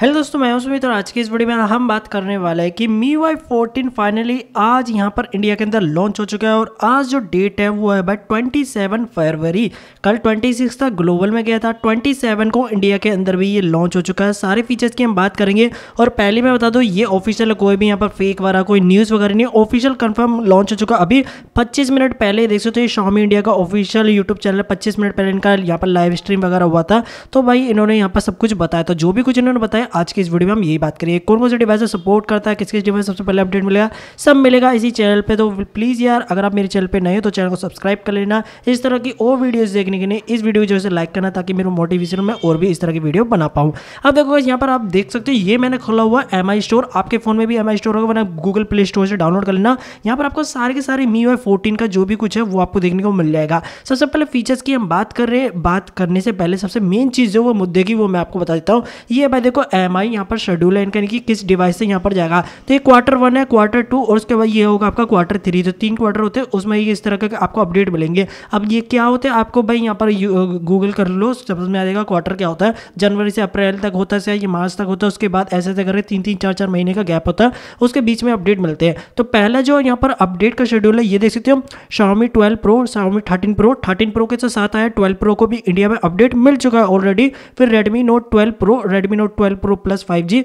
hello दोस्तों मैं हूं सुमित और आज की इस वीडियो में हम बात करने वाले हैं कि मी वाई फोर्टीन फाइनली आज यहां पर इंडिया के अंदर लॉन्च हो चुका है और आज जो डेट है वो है भाई ट्वेंटी सेवन फरवरी कल ट्वेंटी सिक्स तक ग्लोबल में गया था ट्वेंटी सेवन को इंडिया के अंदर भी ये लॉन्च हो चुका है सारे फीचर्स की हम बात करेंगे और पहले मैं बता दूँ ये ऑफिशियल कोई भी यहाँ पर फेक वाला कोई न्यूज़ वगैरह नहीं ऑफिशियल कन्फर्म लॉन्च हो चुका अभी पच्चीस मिनट पहले देख सकते हो ये शॉमी इंडिया का ऑफिशियल यूट्यूब चैनल पच्चीस मिनट पहले इनका यहाँ पर लाइव स्ट्रीम वगैरह हुआ था तो भाई इन्होंने यहाँ पर सब कुछ बताया तो जो भी कुछ इन्होंने बताया हैं आज की इस वीडियो में हम यही बात करेंगे कौन कौन से डिवाइस सपोर्ट करता है किस किस डिवाइस सबसे पहले अपडेट मिलेगा सब मिलेगा इसी चैनल पर तो प्लीज़ यार अगर आप मेरे चैनल पर नए हो तो चैनल को सब्सक्राइब कर लेना इस तरह की और वीडियोज़ देखने के लिए इस वीडियो जो है लाइक करना ताकि मेरे मोटिवेशन में और भी इस तरह की वीडियो बना पाऊँ अब देखो यहाँ पर आप देख सकते हो ये मैंने खोला हुआ एम स्टोर आपके फ़ोन में भी एम स्टोर होगा मैंने गूगल प्ले स्टोर से डाउनलोड कर लेना यहाँ पर आपको सारे के सारे मी वाई फोर्टीन का जो भी कुछ है वो आपको देखने को मिल जाएगा सबसे पहले फीचर्स की हम बात कर रहे हैं बात करने से पहले सबसे मेन चीज़ जो वो मुद्दे की वो मैं आपको बता देता हूँ ये भाई देखो एम आई यहाँ पर शेड्यूल है इनका यानी किस डिवाइस से यहाँ पर जाएगा तो ये क्वार्टर वन है क्वार्टर टू और उसके बाद ये होगा आपका क्वार्टर थ्री तो तीन क्वार्टर होते हैं उसमें ये इस तरह का आपको अपडेट मिलेंगे अब ये क्या होते हैं आपको भाई यहाँ पर गूगल कर लो समझ में आ जाएगा क्वार्टर क्या होता है जनवरी से अप्रैल तक होता है या मार्च तक होता है उसके बाद ऐसे ऐसे करके तीन तीन चार चार महीने का गैप होता है उसके बीच में अपडेट मिलते हैं तो पहला जो यहाँ पर अपडेट का शेड्यूल है ये देख सकते हो Xiaomi twelve Pro Xiaomi thirteen Pro thirteen Pro के साथ आया ट्वेल्व प्रो को भी इंडिया में अपडेट मिल चुका है ऑलरेडी फिर Redmi note twelve Pro Redmi note twelve pro plus five G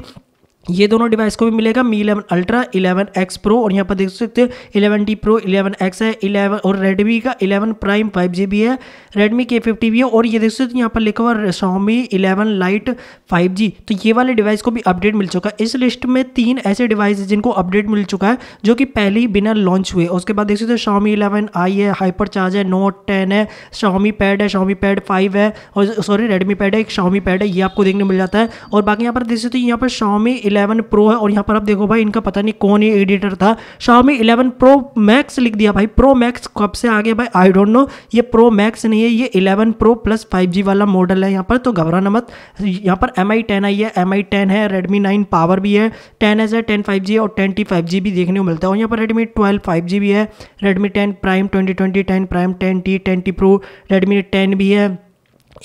ये दोनों डिवाइस को भी मिलेगा Mi eleven Ultra eleven X Pro और यहाँ पर देख सकते हो eleven T Pro eleven X है इलेवन और रेडमी का eleven Prime five G B है रेडमी के फिफ्टी भी है और ये देख सकते हो यहाँ पर लिखा हुआ Xiaomi eleven Lite five G तो ये वाले डिवाइस को भी अपडेट मिल चुका है इस लिस्ट में तीन ऐसे डिवाइस जिनको अपडेट मिल चुका है जो कि पहले ही बिना लॉन्च हुए उसके बाद देख सकते हो शॉमी इलेवन आई है हाइपर चार्ज है नोट टेन है शॉमी पैड है शॉमी पैड फाइव है और सॉरी रेडमी पैड है एक शॉमी पैड है ये आपको देखने मिल जाता है और बाकी यहाँ पर देख सकते हो यहाँ पर शॉमी इलेवन प्रो है और यहाँ पर आप देखो भाई इनका पता नहीं कौन ही एडिटर था शाओमी इलेवन प्रो मैक्स लिख दिया भाई प्रो मैक्स कब से आ गया भाई आई डोंट नो ये प्रो मैक्स नहीं है ये इलेवन प्रो प्लस फाइव वाला मॉडल है यहाँ पर तो घबराना मत यहाँ पर एम आई टेन आई है एम आई टेन है रेडमी नाइन पावर भी है टेन एस है टेन फाइव जी और टेन टी फाइव जी भी देखने को मिलता है और यहाँ पर रेडमी ट्वेल्व फाइव जी भी है Redmi ten Prime twenty twenty ten Prime ten T ten T Pro Redmi ten भी है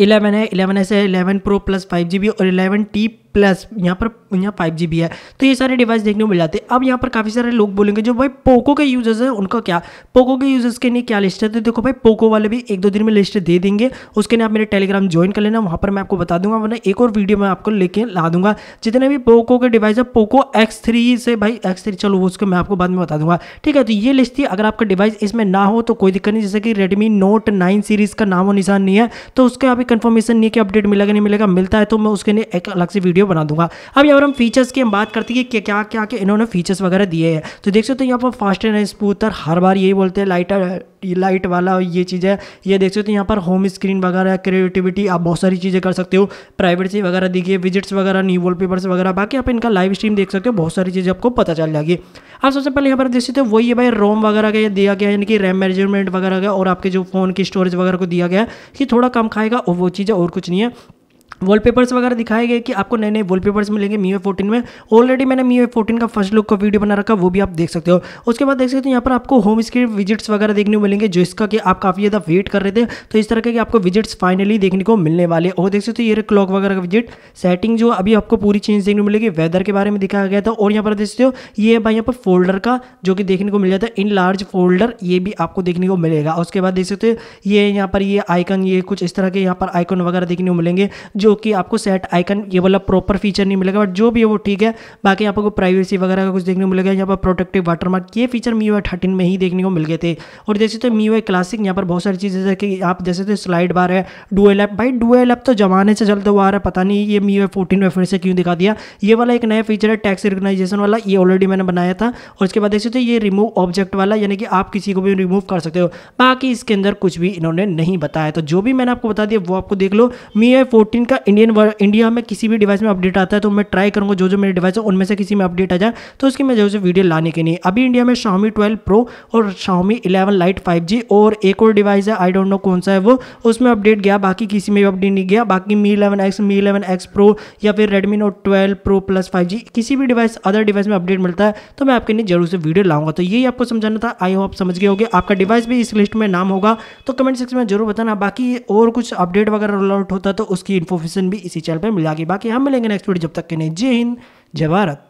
इलेवन है इलेवन एस है eleven Pro plus five G B और इलेवन टी प्लस यहाँ पर यहाँ फाइव जी भी है तो ये सारे डिवाइस देखने को मिल जाते हैं अब यहाँ पर काफ़ी सारे लोग बोलेंगे जो भाई पोको के यूज़र्स हैं उनका क्या पोको के यूज़र्स के लिए क्या लिस्ट है तो देखो भाई पोको वाले भी एक दो दिन में लिस्ट दे देंगे उसके लिए आप मेरे टेलीग्राम ज्वाइन कर लेना वहाँ पर मैं आपको बता दूंगा वरना एक और वीडियो मैं आपको लेके ला दूंगा जितने भी पोको के डिवाइस है पोको एक्स थ्री से भाई एक्स थ्री चलो उसको मैं आपको बाद में बता दूंगा ठीक है तो ये लिस्ट थी अगर आपका डिवाइस इसमें ना हो तो कोई दिक्कत नहीं जैसे कि रेडमी नोट नाइन सीरीज़ का नाम और निशान नहीं है तो उसका अभी कन्फर्मेशन नहीं है कि अपडेट मिलेगा नहीं मिलेगा मिलता है तो मैं उसके लिए एक अलग से वीडियो वीडियो बना दूंगा अब यहाँ पर हम फीचर्स की हम बात करते हैं कि क्या क्या क्या इन्होंने फीचर्स वगैरह दिए हैं तो देख सकते हो यहाँ पर फास्ट एंड स्पूतर हर बार यही बोलते हैं लाइटर लाइट वाला ये चीज़ है ये देख सकते हो यहाँ पर होम स्क्रीन वगैरह क्रिएटिविटी आप बहुत सारी चीज़ें कर सकते हो प्राइवेसी वगैरह दिखिए विजिट्स वगैरह न्यू वॉल पेपर्स वगैरह बाकी आप इनका लाइव स्ट्रीम देख सकते हो बहुत सारी चीज़ें आपको पता चल जाएगी आप सबसे पहले यहाँ पर देख सकते हो वही भाई रोम वगैरह का दिया गया यानी कि रैम मेजरमेंट वगैरह का और आपके जो फ़ोन की स्टोरेज वगैरह को दिया गया कि थोड़ा कम खाएगा वो चीज़ें और कुछ नहीं है वॉलपेपर्स वगैरह दिखाए गए कि आपको नए नए वॉलपेपर्स मिलेंगे मी ए फोर्टीन में ऑलरेडी मैंने मी ए फोर्टीन का फर्स्ट लुक का वीडियो बना रखा वो भी आप देख सकते हो उसके बाद देख सकते हो यहाँ पर आपको होम स्क्रीन विजिट्स वगैरह देखने को मिलेंगे जो इसका कि आप काफ़ी ज़्यादा वेट कर रहे थे तो इस तरह के आपको विजिट्स फाइनली देखने को मिलने वाले और देख सकते हो ये क्लॉक वगैरह का विजिट सेटिंग जो अभी आपको पूरी चेंज देखने को मिलेगी वेदर के बारे में दिखाया गया था और यहाँ पर देख सकते हो ये भाई यहाँ पर फोल्डर का जो कि देखने को मिल जाता है इन लार्ज फोल्डर ये भी आपको देखने को मिलेगा उसके बाद देख सकते हो ये यहाँ पर ये आइकन ये कुछ इस तरह के यहाँ पर आइकन वगैरह देखने को मिलेंगे जो जो कि आपको सेट आइकन ये वाला प्रॉपर फीचर नहीं मिलेगा बट जो भी है वो ठीक है बाकी आपको प्राइवेसी वगैरह का कुछ देखने को मिलेगा यहाँ पर प्रोटेक्टिव वाटरमार्क ये फीचर मी वाई थर्टीन में ही देखने को मिल गए थे और जैसे तो मी वाई क्लासिक यहाँ पर बहुत सारी चीज़ें जैसे कि आप जैसे तो स्लाइड बार है डुएल ऐप भाई डुएल ऐप तो जमाने से चलते हुआ आ रहा है पता नहीं ये मी वाई फोर्टीन में फिर से क्यों दिखा दिया ये वाला एक नया फीचर है टैक्स रिकोगनाइजेशन वाला ये ऑलरेडी मैंने बनाया था और उसके बाद जैसे तो ये रिमूव ऑब्जेक्ट वाला यानी कि आप किसी को भी रिमूव कर सकते हो बाकी इसके अंदर कुछ भी इन्होंने नहीं बताया तो जो भी मैंने आपको बता दिया वो आपको देख लो मी आई फोर्टीन का मेरा इंडियन इंडिया में किसी भी डिवाइस में अपडेट आता है तो मैं ट्राई करूँगा जो जो मेरे डिवाइस है उनमें से किसी में अपडेट आ जाए तो उसकी मैं जरूर से वीडियो लाने के लिए अभी इंडिया में शाहमी ट्वेल्व प्रो और शाहमी इलेवन लाइट फाइव और एक और डिवाइस है आई डोंट नो कौन सा है वो उसमें अपडेट गया बाकी किसी में भी अपडेट नहीं गया बाकी Mi eleven X Mi eleven X pro या फिर Redmi note twelve pro plus five किसी भी डिवाइस अदर डिवाइस में अपडेट मिलता है तो मैं आपके लिए जरूर से वीडियो लाऊंगा तो यही आपको समझाना था आई होप समझ गए होगे आपका डिवाइस भी इस लिस्ट में नाम होगा तो कमेंट सेक्शन में जरूर बताना बाकी और कुछ अपडेट वगैरह रोल आउट होता है तो उसकी इन्फॉर्मेशन नोटिफिकेशन भी इसी चैनल पर मिल जाएगी बाकी हम मिलेंगे नेक्स्ट वीडियो जब तक के लिए जय हिंद जय भारत